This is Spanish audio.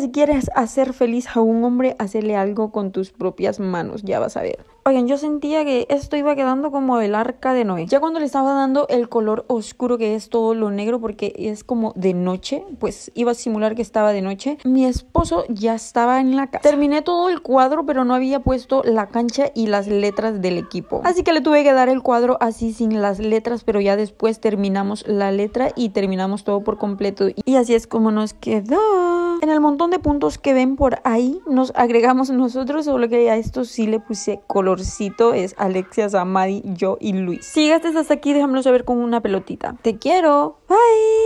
Si quieres hacer feliz a un hombre, hacerle algo con tus propias manos, ya vas a ver. Oigan, yo sentía que esto iba quedando como el arca de Noé. Ya cuando le estaba dando el color oscuro que es todo lo negro porque es como de noche, pues iba a simular que estaba de noche. Mi esposo ya estaba en la casa. Terminé todo el cuadro, pero no había puesto la cancha y las letras del equipo. Así que le tuve que dar el cuadro así sin las letras, pero ya después terminamos la letra y terminamos todo por completo. Y así es como nos quedó en el montón de puntos que ven por ahí, nos agregamos nosotros, solo que a esto sí le puse colorcito, es Alexia, Samadi, yo y Luis. Si hasta aquí, déjamelo saber con una pelotita. Te quiero. Bye.